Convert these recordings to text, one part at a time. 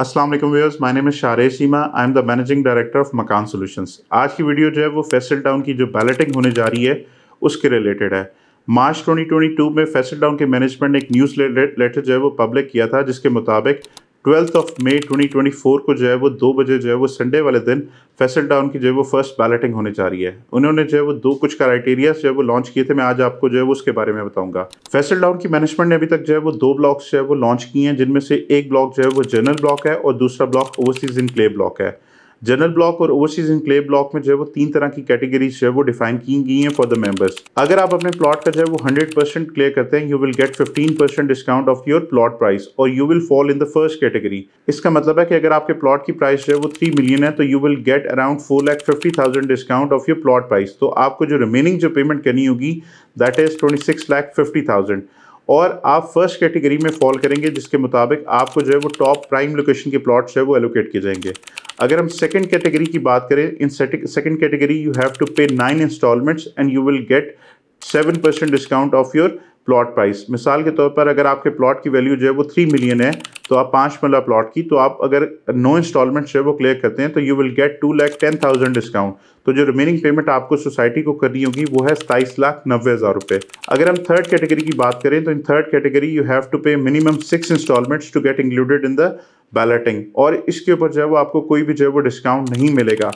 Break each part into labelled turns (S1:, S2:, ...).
S1: अस्सलाम वालेकुम viewers my name is शारे Seema I am the managing director of Makaan solutions आज की वीडियो जो है वो फैसल डाउन की जो बैलेटिंग होने जा रही है उसके रिलेटेड है मार्च 2022 में फैसल डाउन के मैनेजमेंट ने एक न्यूज़ लेटर जो है वो पब्लिक किया था जिसके मुताबिक ट्वेल्थ ऑफ मे 2024 को जो है वो दो बजे जो है वो संडे वाले दिन फैसल डाउन की जो है वो फर्स्ट बैलेटिंग होने जा रही है उन्होंने जो है वो दो कुछ क्राइटेरिया जो है वो लॉन्च किए थे मैं आज आपको जो है वो उसके बारे में बताऊंगा फैसल डाउन की मैनेजमेंट ने अभी तक जो है वो दो ब्लॉक्स जो है वो लॉन्च किए हैं जिनमें से एक ब्लॉक जो है वो जनरल ब्लॉक है और दूसरा block overseas in play block है जनरल ब्लॉक और ओवरसीज इन क्ले ब्लॉक में जो है वो तीन तरह की कैटेगरीज जो है वो डिफाइन की गई हैं फॉर द मेंबर्स अगर आप अपने प्लॉट का जो है वो 100 परसेंट क्लियर करते हैं you will get 15 percent discount off your plot price और you will fall in the first category इसका मतलब है कि अगर आपके प्लॉट की प्राइस जो है वो थ्री मिलियन है तो you will get around four lakh fifty thousand discount off your plot price तो आपको जो रिमेनिंग जो पेमेंट करनी होगी that is twenty six lakh fifty thousand और आप फर्स्ट कैटेगरी में फॉल करेंगे जिसके मुताबिक आपको जो है वो टॉप प्राइम लोकेशन के प्लॉट्स है वो एलोकेट किए जाएंगे अगर हम सेकेंड कैटेगरी की बात करें in second category you have to pay nine installments and you will get seven percent discount off your plot price मिसाल के तौर पर अगर आपके प्लॉट की वैल्यू जो है वो थ्री मिलियन है तो आप पाँच मिला प्लॉट की तो आप अगर नो इंस्टॉलमेंट जो है वो क्लियर करते हैं तो you will get two lakh ten thousand discount तो जो रिमेनिंग पेमेंट आपको सोसाइटी को करनी होगी वो है सताईस लाख नब्बे हज़ार रुपये अगर हम थर्ड कैटेगरी की बात करें तो in third category you have to pay minimum six installments to get included in the balloting और इसके ऊपर जो है वो आपको कोई भी जो है वो डिस्काउंट नहीं मिलेगा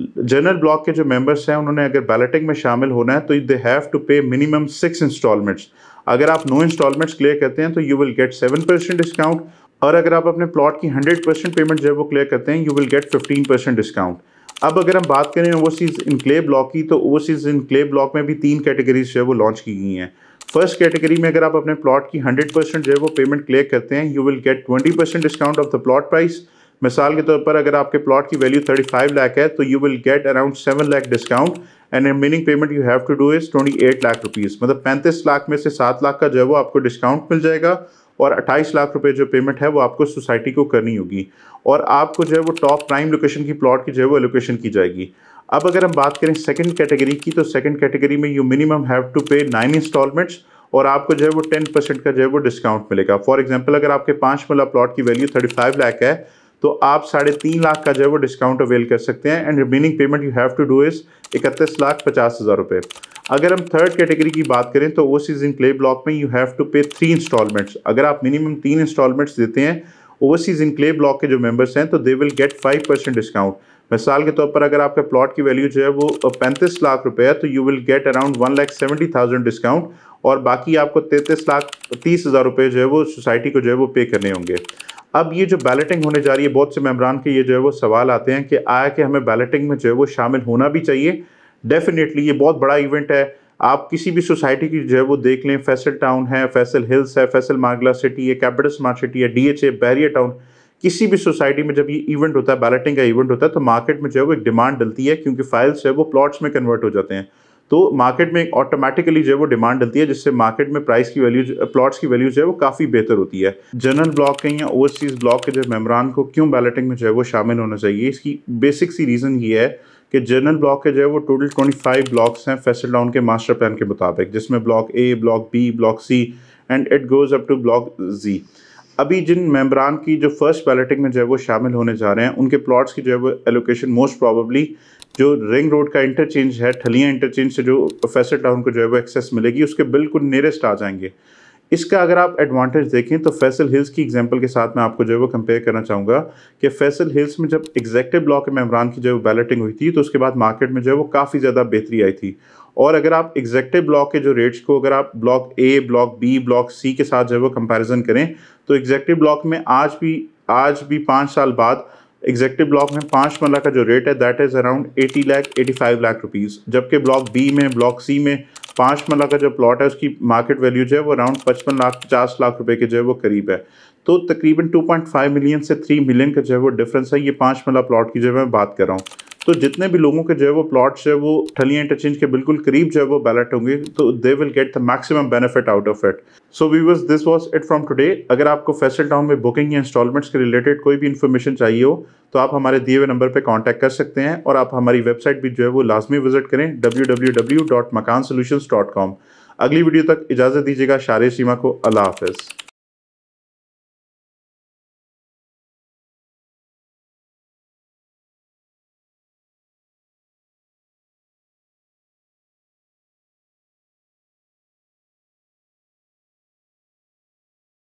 S1: जनरल ब्लॉक के जो मेंबर्स हैं उन्होंने अगर बैलेटिंग में शामिल होना है तो they have to pay minimum six installments अगर आप नो इंस्टॉलमेंट्स क्लियर करते हैं तो you will get seven percent discount और अगर आप अपने प्लॉट की हंड्रेड परसेंट पेमेंट जो है वो क्लियर करते हैं you will get fifteen percent discount अब अगर हम बात करें ओवरसीज इनक्ले ब्लॉक की तो ओवरसीज इनक्ले ब्लॉक में भी तीन कैटेगरीज जो है वो लॉन्च की गई हैं फर्स्ट कैटेगरी में अगर आप अपने प्लॉट की हंड्रेड परसेंट जो है वो पेमेंट क्लियर करते हैं you will get twenty percent discount off the plot price मिसाल के तौर पर अगर आपके प्लॉट की वैल्यू 35 लाख है तो you will get around 7 lakh discount and remaining payment you have to do is 28 lakh rupees मतलब 35 लाख में से 7 लाख का जो है वो आपको डिस्काउंट मिल जाएगा और 28 लाख रुपए जो पेमेंट है वो आपको सोसाइटी को करनी होगी और आपको जो है वो टॉप प्राइम लोकेशन की प्लॉट की जो है वो एलोकेशन की जाएगी अब अगर हम बात करें सेकेंड कैटेगरी की तो सेकंड कैटेगरी में you minimum have to pay nine installments और आपको जो है वो टेन परसेंट का जो है वो डिस्काउंट मिलेगा फॉर एग्जाम्पल अगर आपके पाँच मिला प्लॉट की वैल्यू थर्टी फाइव लाख है तो आप साढ़े तीन लाख का जो है वो डिस्काउंट अवेल कर सकते हैं and remaining payment you have to do is इकतीस लाख पचास हज़ार रुपये अगर हम थर्ड कैटेगरी की बात करें तो वो सीजन प्ले ब्लॉक में you have to pay three installments अगर आप मिनिमम तीन इंस्टॉलमेंट्स देते हैं ओवरसीज क्ले ब्लॉक के जो मेंबर्स हैं तो they will get five percent discount मिसाल के तौर पर अगर आपके प्लॉट की वैल्यू जो है वो पैंतीस लाख रुपए है तो you will get around one lakh seventy thousand discount और बाकी आपको तैंतीस लाख तीस हज़ार रुपये जो है वो सोसाइटी को जो है वो पे करने होंगे अब ये जो बैलेटिंग होने जा रही है बहुत से मेम्बरान के ये जो है वो सवाल आते हैं कि आया कि हमें बैलेटिंग में जो है वो शामिल होना भी चाहिए डेफिनेटली ये बहुत बड़ा इवेंट है आप किसी भी सोसाइटी की जो है वो देख लें फैसल टाउन है फैसल हिल्स है फैसल मार्गला सिटी है कैपिटल स्मार्ट सिटी है D H A Bahria town किसी भी सोसाइटी में जब ये इवेंट होता है बैलेटिंग का इवेंट होता है तो मार्केट में जो है वो एक डिमांड डलती है क्योंकि फाइल्स है वो प्लॉट्स में कन्वर्ट हो जाते हैं तो मार्केट में ऑटोमेटिकली जो है वो डिमांड डलती है जिससे मार्केट में प्राइस की वैल्यू प्लॉट्स की वैल्यू जो है वो काफ़ी बेहतर होती है जनरल ब्लॉक के या ओवरसीज़ ब्लॉक के जो मेम्बरान को क्यों बैलेटिंग में जो है वो शामिल होना चाहिए इसकी बेसिक सी रीज़न ये है कि जनरल ब्लॉक के जो है वो टोटल 25 ब्लॉक्स हैं फैसल डाउन के मास्टर प्लान के मुताबिक जिसमें block A block B block C and it goes up to block G अभी जिन मेम्बरान की जो फर्स्ट बैलेटिंग में जो है वो शामिल होने जा रहे हैं उनके प्लॉट्स की जो है वो एलोकेशन मोस्ट प्रॉबली जो रिंग रोड का इंटरचेंज है ठलिया इंटरचेंज से जो फैसेट टाउन को जो है वो एक्सेस मिलेगी उसके बिल्कुल नियरेस्ट आ जाएंगे इसका अगर आप एडवांटेज देखें तो फैसल हिल्स की एग्जांपल के साथ मैं आपको जो है वो कंपेयर करना चाहूँगा कि फैसल हिल्स में जब एग्जैक्टिव ब्लॉक में इमरान की जो है वो बैलेटिंग हुई थी तो उसके बाद मार्केट में जो है वो काफ़ी ज़्यादा बेहतरी आई थी और अगर आप एग्जैक्टिव ब्लॉक के जो रेट्स को अगर आप block A block B block C के साथ जो है वो कंपेरिजन करें तो एग्जैक्टिव ब्लॉक में आज भी आज भी पाँच साल बाद एग्जैक्टिव ब्लॉक में पाँच मरला का जो रेट है that is around eighty lakh eighty five lakh rupees जबकि ब्लॉक बी में ब्लॉक सी में पाँच मल्ला का जो प्लॉट है उसकी मार्केट वैल्यू जो है वो अराउंड पचपन लाख पचास लाख रुपए के जो है वो करीब है तो तकरीबन 2.5 मिलियन से 3 मिलियन का जो है वो डिफरेंस है ये पाँच मल्ला प्लॉट की जो मैं बात कर रहा हूँ तो जितने भी लोगों के जो है वो प्लॉट्स है वो ठली इंटरचेंज के बिल्कुल करीब जो है वो बैलेट होंगे तो they will get the maximum benefit out of it so viewers this was it from today अगर आपको फैसल टाउन में बुकिंग या इंस्टॉलमेंट्स के रिलेटेड कोई भी इन्फॉर्मेशन चाहिए हो तो आप हमारे दिए हुए नंबर पर कॉन्टैक्ट कर सकते हैं और आप हमारी वेबसाइट भी जो है वो लाजमी विजिट करें डब्ल्यू अगली वीडियो तक इजाज़त दीजिएगा शारे सीमा को अल्लाह हाफिज़